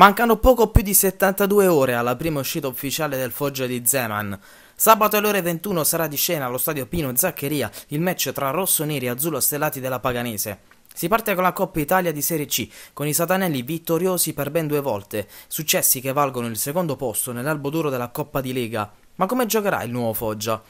Mancano poco più di 72 ore alla prima uscita ufficiale del Foggia di Zeman. Sabato alle ore 21 sarà di scena allo stadio Pino Zaccheria il match tra rossoneri e azzurro stellati della Paganese. Si parte con la Coppa Italia di Serie C, con i Satanelli vittoriosi per ben due volte, successi che valgono il secondo posto nell'albo duro della Coppa di Lega. Ma come giocherà il nuovo Foggia?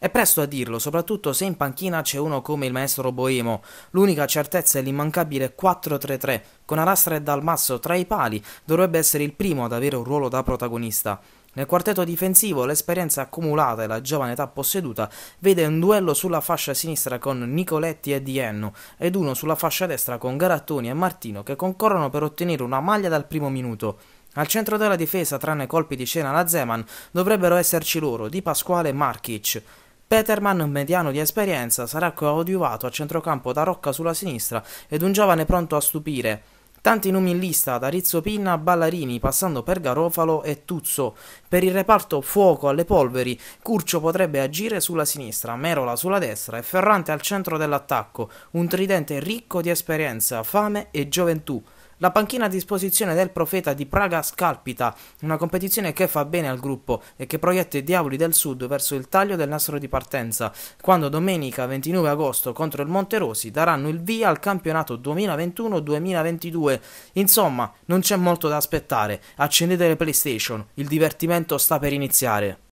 È presto a dirlo, soprattutto se in panchina c'è uno come il maestro Boemo. L'unica certezza è l'immancabile 4-3-3. Con Alastra e Dalmasso tra i pali, dovrebbe essere il primo ad avere un ruolo da protagonista. Nel quartetto difensivo l'esperienza accumulata e la giovane età posseduta vede un duello sulla fascia sinistra con Nicoletti e Dienno ed uno sulla fascia destra con Garattoni e Martino che concorrono per ottenere una maglia dal primo minuto. Al centro della difesa, tranne colpi di scena alla Zeman, dovrebbero esserci loro, Di Pasquale e Markic. Peterman, mediano di esperienza, sarà coadiuvato a centrocampo da Rocca sulla sinistra ed un giovane pronto a stupire. Tanti nomi in lista, da Rizzo Pinna a Ballarini, passando per Garofalo e Tuzzo. Per il reparto fuoco alle polveri, Curcio potrebbe agire sulla sinistra, Merola sulla destra e Ferrante al centro dell'attacco, un tridente ricco di esperienza, fame e gioventù. La panchina a disposizione del Profeta di Praga scalpita, una competizione che fa bene al gruppo e che proietta i diavoli del sud verso il taglio del nastro di partenza, quando domenica 29 agosto contro il Monte Rosi daranno il via al campionato 2021-2022. Insomma, non c'è molto da aspettare, accendete le PlayStation, il divertimento sta per iniziare.